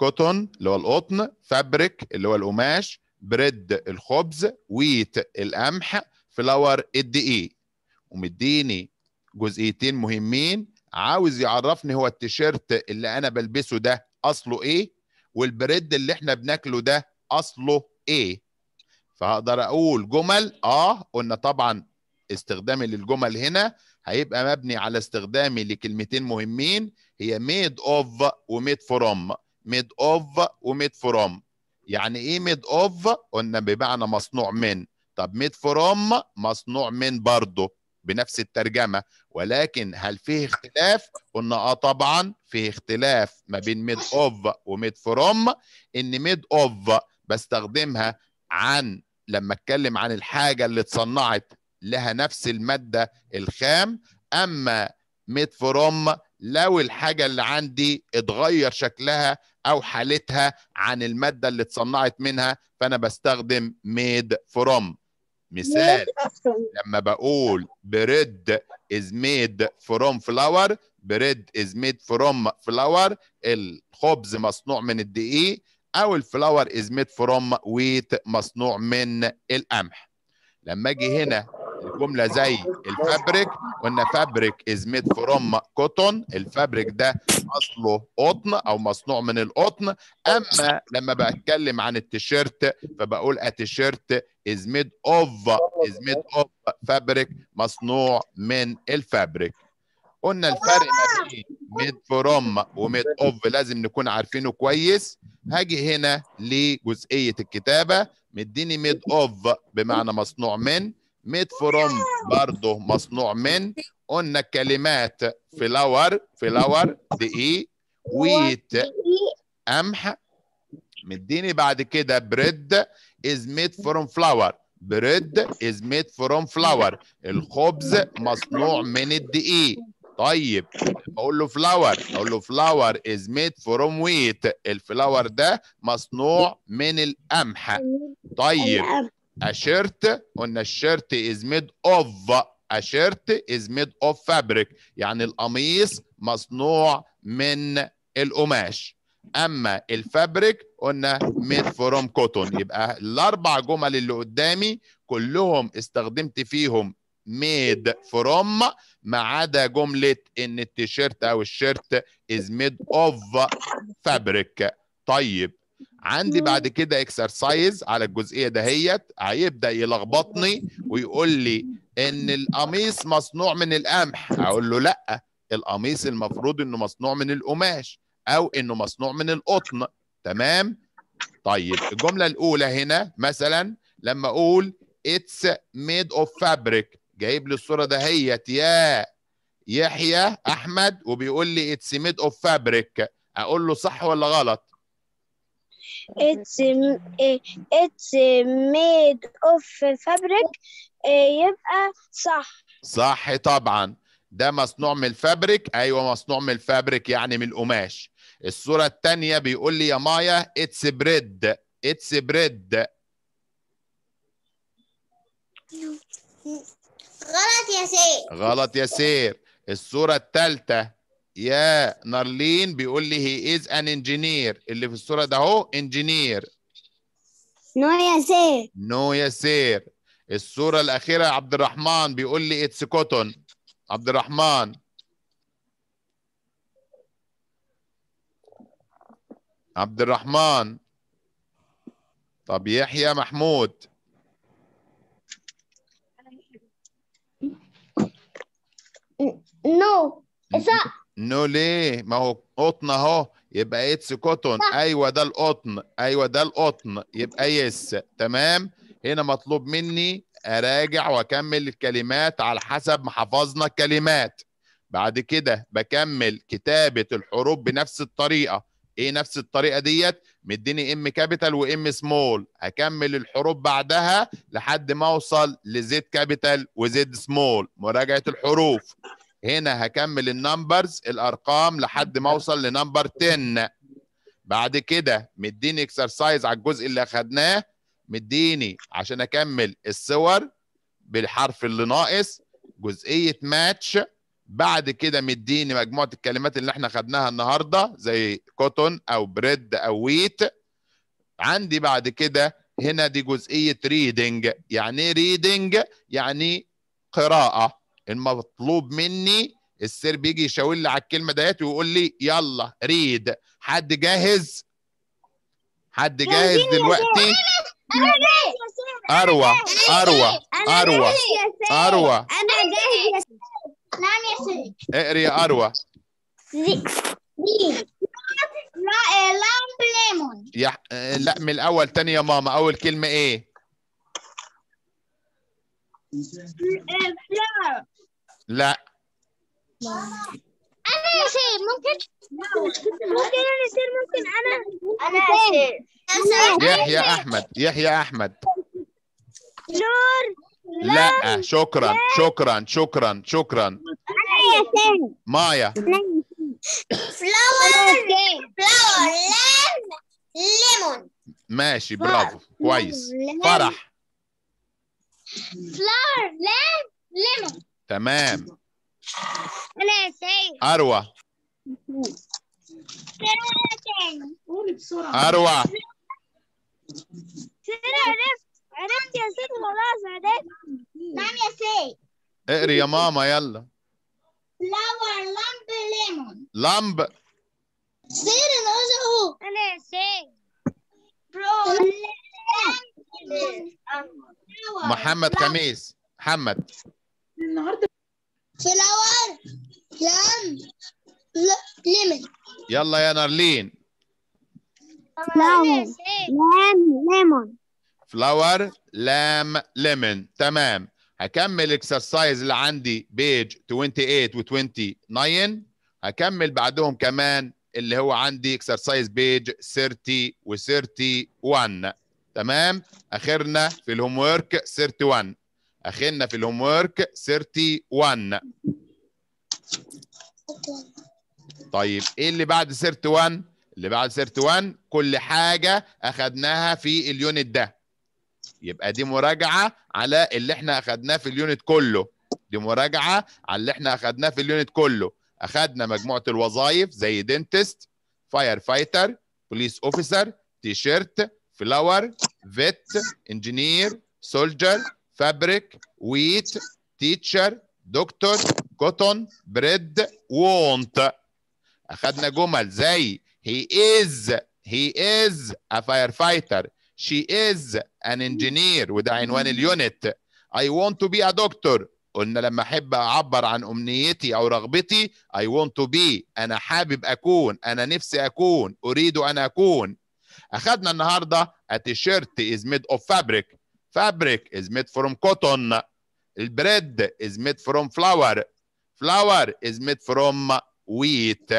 كوتون اللي هو القطن فابريك اللي هو القماش بريد الخبز ويت القمح فلاور الدقيق ومديني جزئيتين مهمين عاوز يعرفني هو التيشيرت اللي انا بلبسه ده اصله ايه والبريد اللي احنا بناكله ده اصله ايه فهقدر اقول جمل اه قلنا طبعا استخدامي للجمل هنا هيبقى مبني على استخدامي لكلمتين مهمين هي ميد اوف وميد فروم ميد اوف وميد فروم يعني ايه ميد اوف قلنا بمعنى مصنوع من طب ميد فروم مصنوع من برضه بنفس الترجمه ولكن هل فيه اختلاف قلنا اه طبعا فيه اختلاف ما بين ميد اوف وميد فروم ان ميد اوف بستخدمها عن لما اتكلم عن الحاجه اللي اتصنعت لها نفس الماده الخام اما ميد فروم لو الحاجه اللي عندي اتغير شكلها او حالتها عن الماده اللي اتصنعت منها فانا بستخدم ميد فروم مثال لما بقول بريد از ميد فروم فلاور بريد از ميد فروم فلاور الخبز مصنوع من الدقيق او الفلاور از ميد فروم ويت مصنوع من القمح لما اجي هنا جمله زي الفابريك قلنا فابريك از ميد فروم كوتون الفابريك ده اصله قطن او مصنوع من القطن اما لما بتكلم عن التيشيرت فبقول التيشيرت از ميد اوف از ميد اوف فابريك مصنوع من الفابريك قلنا الفرق ما بين ميد فروم وميد اوف لازم نكون عارفينه كويس هاجي هنا لجزئيه الكتابه مديني ميد اوف بمعنى مصنوع من ميد فروم برضه مصنوع من قلنا كلمات فلاور فلاور دقيق ويت قمح مديني بعد كده بريد از ميد فروم فلاور بريد از ميد فروم فلاور الخبز مصنوع من الدقيق طيب بقول له فلاور اقول له فلاور از ميد فروم ويت الفلاور ده مصنوع من القمح طيب A shirt قلنا الشيرت از ميد اوف A shirt is made of fabric يعني القميص مصنوع من القماش اما الفابريك قلنا ميد فروم كوتون يبقى الاربع جمل اللي قدامي كلهم استخدمت فيهم ميد فروم ما عدا جمله ان التيشيرت او الشيرت از ميد اوف فابريك طيب عندي بعد كده اكسرسايز على الجزئيه دهيت هيبدا يلخبطني ويقول لي ان القميص مصنوع من القمح اقول له لا القميص المفروض انه مصنوع من القماش او انه مصنوع من القطن تمام طيب الجمله الاولى هنا مثلا لما اقول اتس ميد اوف فابريك جايب لي الصوره دهيت يا يحيى احمد وبيقول لي اتس ميد اوف فابريك اقول له صح ولا غلط It's it's made of fabric يبقى صح صح طبعا ده مصنوع من الفابريك ايوه مصنوع من الفابريك يعني من القماش الصوره الثانيه بيقول لي يا مايا اتس بريد اتس بريد غلط يا سير غلط يا سير الصوره الثالثه يا نارلين بيقول لي هي از ان انجينير اللي في الصوره ده اهو انجينير نو يا سير نو يا سير الصوره الاخيره عبد الرحمن بيقول لي اتس كوتون عبد الرحمن عبد الرحمن طب يحيى محمود نو no. نو ليه ما هو قطن اهو يبقى اتس كوتون ايوه ده القطن ايوه ده القطن يبقى يس تمام هنا مطلوب مني اراجع واكمل الكلمات على حسب ما حفظنا الكلمات بعد كده بكمل كتابه الحروف بنفس الطريقه ايه نفس الطريقه ديت مديني ام كابيتال وام سمول هكمل الحروف بعدها لحد ما اوصل لزد كابيتال وزد سمول مراجعه الحروف هنا هكمل النمبرز الارقام لحد ما اوصل لنمبر 10 بعد كده مديني اكسرسايز على الجزء اللي اخدناه مديني عشان اكمل الصور بالحرف اللي ناقص جزئيه ماتش بعد كده مديني مجموعه الكلمات اللي احنا خدناها النهارده زي كوتون او بريد او ويت عندي بعد كده هنا دي جزئيه ريدنج يعني ايه ريدنج يعني قراءه المطلوب مني السير بيجي يشاور لي على الكلمه ديت ويقول لي يلا ريد حد جاهز حد جاهز دلوقتي اروى اروى اروى اروى انا جاهز نعم يا اقري يا اروى ليمون لا من الاول تاني يا ماما اول كلمه ايه لا انا يا شيء ممكن ممكن انا يصير ممكن انا انا يصير يحيى احمد يحيى احمد نور لا شكرا شكرا شكرا شكرا مايا فلاور فلاور ليمون ماشي برافو كويس فرح Flower, لام ليمون تمام انا سايق اروى قولي بسرعه اروى عرفت يا عرفت نعم يا اقري يا ماما يلا فلاور لامب ليمون لامب سير انا سيد برو محمد خميس محمد النهارده فلاور لام ليمون يلا يا نارلين فلاور لام ليمون لام ليمون تمام هكمل اكسرسايز اللي عندي بيج 28 و29 هكمل بعدهم كمان اللي هو عندي اكسرسايز بيج 30 و31 تمام اخرنا في الهوم ورك 31 اخرنا في الهوم ورك 31 طيب ايه اللي بعد 31 اللي بعد 31 كل حاجه اخدناها في اليونت ده يبقى دي مراجعه على اللي احنا اخدناه في اليونت كله دي مراجعه على اللي احنا اخدناه في اليونت كله اخدنا مجموعه الوظائف زي دينتست فاير فايتر بوليس اوفيسر تي شيرت flower, vet, engineer, soldier, fabric, wheat, teacher, doctor, cotton, bread, want. اخدنا جمل زي he is he is a firefighter she is an engineer وده عنوان اليونت I want to be a doctor قلنا لما احب اعبر عن امنيتي او رغبتي I want to be انا حابب اكون انا نفسي اكون اريد ان اكون اخذنا النهارده التيشيرت از ميد اوف فابريك فابريك از ميد فروم كوتون البريد از ميد فروم فلاور فلاور از ميد فروم ويت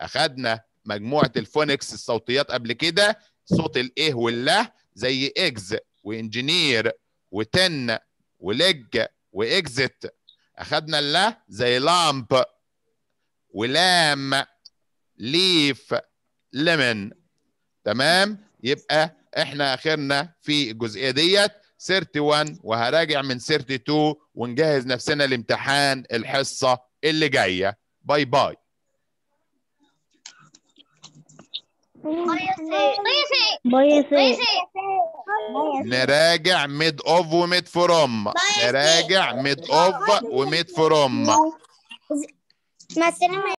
اخذنا مجموعه الفونكس الصوتيات قبل كده صوت الايه والله زي اكز وانجينير وتن ولج واكزت اخذنا الله زي لامب ولام ليف ليمون تمام يبقى احنا اخرنا في الجزئيه ديت سيرتي 1 وهراجع من سيرتي 2 ونجهز نفسنا لامتحان الحصه اللي جايه باي باي نراجع ميد اوف وميد فروم نراجع ميد اوف وميد فروم